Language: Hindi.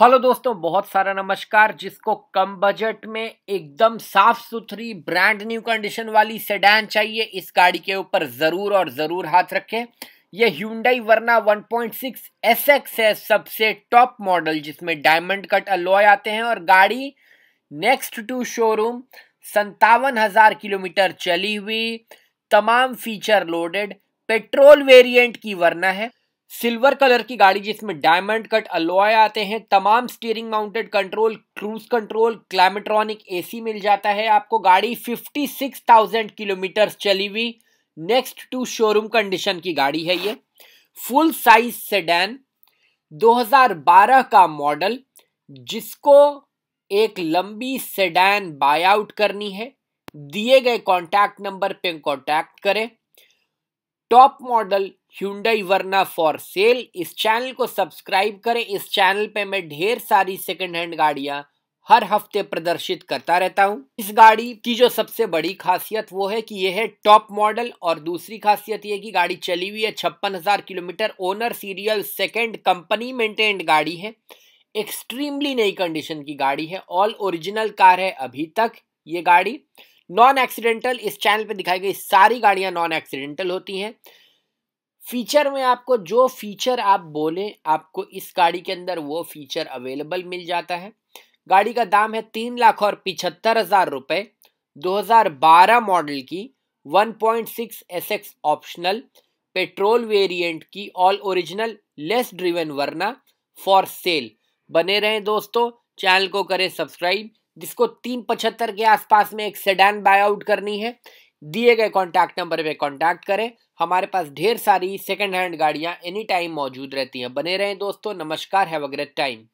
हेलो दोस्तों बहुत सारा नमस्कार जिसको कम बजट में एकदम साफ सुथरी ब्रांड न्यू कंडीशन वाली सेडान चाहिए इस गाड़ी के ऊपर ज़रूर और ज़रूर हाथ रखें ये ह्यूंडई वरना 1.6 SX है सबसे टॉप मॉडल जिसमें डायमंड कट अलॉय आते हैं और गाड़ी नेक्स्ट टू शोरूम संतावन हज़ार किलोमीटर चली हुई तमाम फीचर लोडेड पेट्रोल वेरिएंट की वरना है सिल्वर कलर की गाड़ी जिसमें डायमंड कट अलॉय आते हैं तमाम steering mounted control cruise control climatronic AC मिल जाता है आपको गाड़ी 56,000 किलोमीटर चली हुई नेक्स्ट टू शोरूम कंडीशन की गाड़ी है ये फुल साइज सेडैन 2012 का मॉडल जिसको एक लंबी सेडैन बाय आउट करनी है दिए गए कॉन्टैक्ट नंबर पे कॉन्टैक्ट करें top model Hyundai Verna for sale इस चैनल को सब्सक्राइब करें इस चैनल पे मैं ढेर सारी सेकेंड हैंड गाड़ियाँ हर हफ्ते प्रदर्शित करता रहता हूँ इस गाड़ी की जो सबसे बड़ी खासियत वो है कि यह है टॉप मॉडल और दूसरी खासियत यह कि गाड़ी चली हुई है छप्पन हजार kilometre owner serial second company maintained गाड़ी है एक्सट्रीमली नई कंडीशन की गाड़ी है ऑल ओरिजिनल कार है अभी तक ये गाड़ी नॉन एक्सीडेंटल इस चैनल पर दिखाई गई सारी गाड़ियाँ नॉन एक्सीडेंटल होती हैं फीचर में आपको जो फीचर आप बोले आपको इस गाड़ी के अंदर वो फीचर अवेलेबल मिल जाता है गाड़ी का दाम है तीन लाख और पिछहत्तर हज़ार रुपये बारह मॉडल की one point six S X optional petrol variant की all original less driven Verna for sale बने रहें दोस्तों चैनल को करें सब्सक्राइब जिसको तीन पचहत्तर के आसपास में एक सेडान बाय आउट करनी है दिए गए कॉन्टैक्ट नंबर पे कॉन्टैक्ट करें हमारे पास ढेर सारी सेकेंड हैंड गाड़ियाँ एनी टाइम मौजूद रहती हैं बने रहें दोस्तों नमस्कार हैव अ ग्रेट टाइम